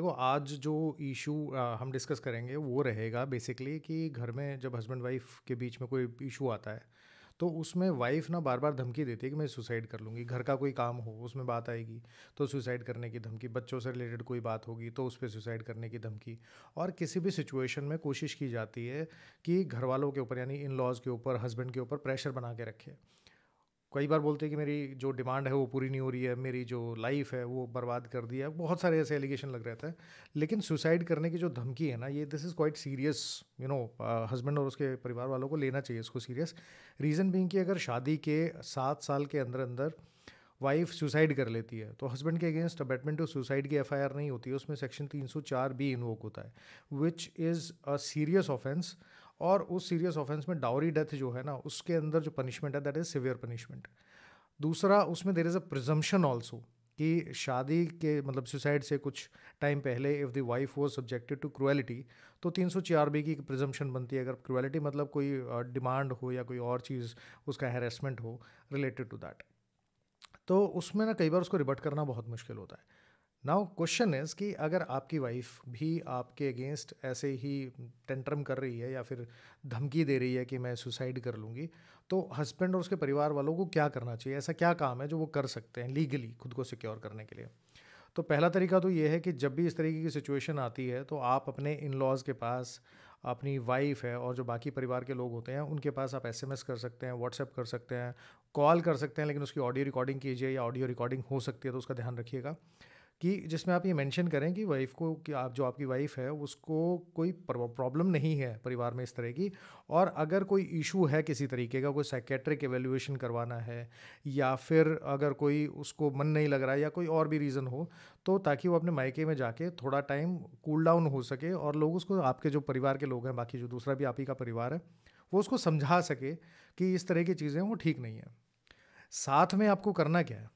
देखो आज जो इशू हम डिस्कस करेंगे वो रहेगा बेसिकली कि घर में जब हस्बैंड वाइफ के बीच में कोई इशू आता है तो उसमें वाइफ ना बार बार धमकी देती है कि मैं सुसाइड कर लूँगी घर का कोई काम हो उसमें बात आएगी तो सुसाइड करने की धमकी बच्चों से रिलेटेड कोई बात होगी तो उस पर सुसाइड करने की धमकी और किसी भी सिचुएशन में कोशिश की जाती है कि घर वालों के ऊपर यानी इन लॉज़ के ऊपर हस्बैंड के ऊपर प्रेशर बना के रखे कई बार बोलते हैं कि मेरी जो डिमांड है वो पूरी नहीं हो रही है मेरी जो लाइफ है वो बर्बाद कर दिया बहुत सारे ऐसे एलिगेशन लग रहता है लेकिन सुसाइड करने की जो धमकी है ना ये this is quite serious you know husband और उसके परिवार वालों को लेना चाहिए इसको सीरियस रीज़न बिंग कि अगर शादी के सात साल के अंदर अंदर वाइफ सुसाइड कर लेती है तो हस्बैंड के अगेंस्ट अबेटमेंट टू सुसाइड की एफआईआर नहीं होती है उसमें सेक्शन 304 बी इन्वोक होता है which is a serious offence और उस सीरियस ऑफेंस में डाउरी डेथ जो है ना उसके अंदर जो पनिशमेंट है दैट इज़ सिवियर पनिशमेंट दूसरा उसमें there is a presumption also कि शादी के मतलब सुसाइड से कुछ टाइम पहले इफ़ द वाइफ वो सब्जेक्टेड टू क्रुअलिटी तो तीन सौ चार बी की प्रिजम्पन बनती है अगर क्रुअलिटी मतलब कोई डिमांड हो या कोई और चीज़ उसका हेरेसमेंट हो रिलेटेड टू दैट तो उसमें ना कई बार उसको रिबर्ट करना बहुत मुश्किल होता है नाउ क्वेश्चन इज कि अगर आपकी वाइफ भी आपके अगेंस्ट ऐसे ही टेंट्रम कर रही है या फिर धमकी दे रही है कि मैं सुसाइड कर लूँगी तो हस्बैंड और उसके परिवार वालों को क्या करना चाहिए ऐसा क्या काम है जो वो कर सकते हैं लीगली खुद को सिक्योर करने के लिए तो पहला तरीका तो ये है कि जब भी इस तरीके की सिचुएशन आती है तो आप अपने इन लॉज़ के पास अपनी वाइफ है और जो बाकी परिवार के लोग होते हैं उनके पास आप एसएमएस कर सकते हैं व्हाट्सएप कर सकते हैं कॉल कर सकते हैं लेकिन उसकी ऑडियो रिकॉर्डिंग कीजिए या ऑडियो रिकॉर्डिंग हो सकती है तो उसका ध्यान रखिएगा कि जिसमें आप ये मेंशन करें कि वाइफ को कि आप जो आपकी वाइफ है उसको कोई प्रॉब्लम नहीं है परिवार में इस तरह की और अगर कोई इशू है किसी तरीके का कोई साइकेट्रिक एवेल्यूएशन करवाना है या फिर अगर कोई उसको मन नहीं लग रहा है या कोई और भी रीज़न हो तो ताकि वो अपने मायके में जाके थोड़ा टाइम कूल डाउन हो सके और लोग उसको आपके जो परिवार के लोग हैं बाकी जो दूसरा भी आप ही का परिवार है वो उसको समझा सके कि इस तरह की चीज़ें वो ठीक नहीं है साथ में आपको करना क्या है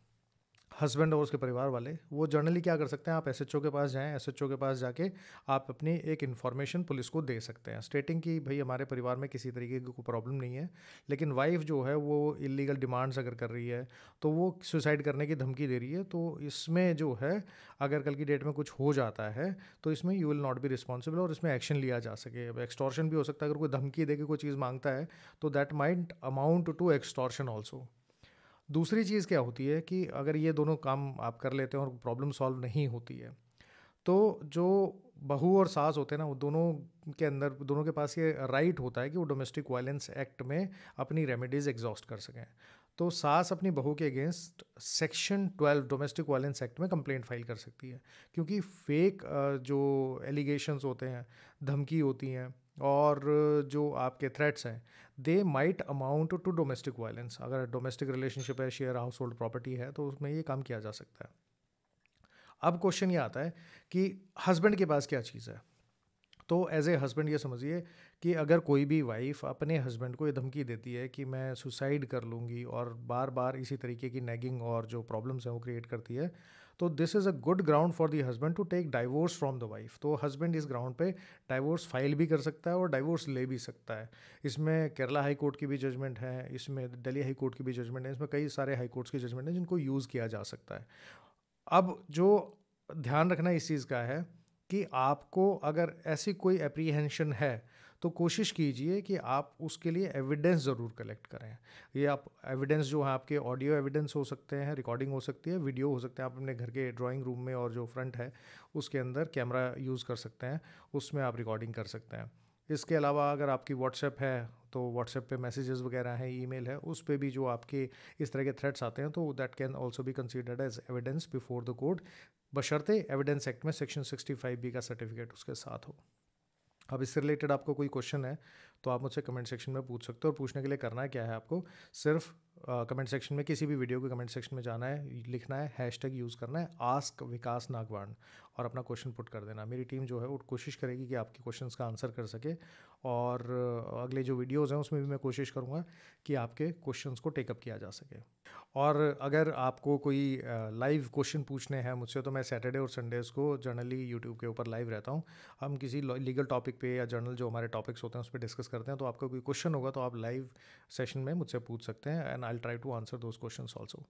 हस्बैंड और उसके परिवार वाले वो जनरली क्या कर सकते हैं आप एस के पास जाएँ एस के पास जाके आप अपनी एक इन्फॉर्मेशन पुलिस को दे सकते हैं स्टेटिंग कि भाई हमारे परिवार में किसी तरीके की कोई प्रॉब्लम नहीं है लेकिन वाइफ जो है वो इलीगल डिमांड्स अगर कर रही है तो वो सुसाइड करने की धमकी दे रही है तो इसमें जो है अगर कल की डेट में कुछ हो जाता है तो इसमें you will not be responsible और इसमें एक्शन लिया जा सके अब एक्सटॉर्शन भी हो सकता है अगर कोई धमकी दे के कोई चीज़ मांगता है तो that might amount to extortion also दूसरी चीज़ क्या होती है कि अगर ये दोनों काम आप कर लेते हैं और प्रॉब्लम सॉल्व नहीं होती है तो जो बहू और सास होते हैं ना वो दोनों के अंदर दोनों के पास ये राइट होता है कि वो डोमेस्टिक वायलेंस एक्ट में अपनी रेमेडीज़ एग्जॉस्ट कर सकें तो सास अपनी बहू के against section 12 domestic violence act में कंप्लेंट फाइल कर सकती है क्योंकि फेक जो एलिगेशंस होते हैं धमकी होती हैं और जो आपके थ्रेट्स हैं they might amount to domestic violence अगर डोमेस्टिक रिलेशनशिप है शेयर हाउस होल्ड प्रॉपर्टी है तो उसमें ये काम किया जा सकता है अब क्वेश्चन ये आता है कि हस्बैंड के पास क्या चीज़ है तो एज ए हस्बैंड ये समझिए कि अगर कोई भी वाइफ अपने हस्बैंड को ये धमकी देती है कि मैं सुसाइड कर लूँगी और बार बार इसी तरीके की नेगिंग और जो प्रॉब्लम्स हैं वो क्रिएट करती है तो this is a good ground for the husband to take divorce from the wife तो हस्बैंड इस ग्राउंड पे डाइवोर्स फाइल भी कर सकता है और डाइवोर्स ले भी सकता है इसमें केरला हाई कोर्ट की भी जजमेंट है इसमें दिल्ली हाई कोर्ट की भी जजमेंट है इसमें कई सारे हाई कोर्ट्स की जजमेंट हैं जिनको यूज़ किया जा सकता है अब जो ध्यान रखना इस चीज़ का है कि आपको अगर ऐसी कोई अप्रीहेंशन है तो कोशिश कीजिए कि आप उसके लिए एविडेंस ज़रूर कलेक्ट करें ये आप एविडेंस जो है आपके ऑडियो एविडेंस हो सकते हैं रिकॉर्डिंग हो सकती है वीडियो हो सकते हैं आप अपने घर के ड्राइंग रूम में और जो फ्रंट है उसके अंदर कैमरा यूज़ कर सकते हैं उसमें आप रिकॉर्डिंग कर सकते हैं इसके अलावा अगर आपकी व्हाट्सएप है तो व्हाट्सएप पे मैसेजेस वगैरह हैं ईमेल है उस पर भी जो आपके इस तरह के थ्रेट्स आते हैं तो दैट कैन ऑल्सो भी considered as evidence before the court बशर्ते एविडेंस एक्ट में सेक्शन 65 बी का सर्टिफिकेट उसके साथ हो अब इससे रिलेटेड आपको कोई क्वेश्चन है तो आप मुझसे कमेंट सेक्शन में पूछ सकते हो और पूछने के लिए करना है क्या है आपको सिर्फ कमेंट uh, सेक्शन में किसी भी वीडियो के कमेंट सेक्शन में जाना है लिखना है हैश यूज़ करना है आस्क विकास नागवान और अपना क्वेश्चन पुट कर देना मेरी टीम जो है वो कोशिश करेगी कि आपके क्वेश्चन का आंसर कर सके और अगले जो वीडियोज़ हैं उसमें भी मैं कोशिश करूँगा कि आपके क्वेश्चन को टेकअप किया जा सके और अगर आपको कोई लाइव क्वेश्चन पूछने हैं मुझसे तो मैं सैटरडे और संडेज़ को जनरली यूट्यूब के ऊपर लाइव रहता हूँ हम किसी लीगल टॉपिक पे या जर्नल जो हमारे टॉपिक्स होते हैं उस पर डिस्कस करते हैं तो आपका कोई क्वेश्चन होगा तो आप लाइव सेशन में मुझसे पूछ सकते हैं and I try to answer those question also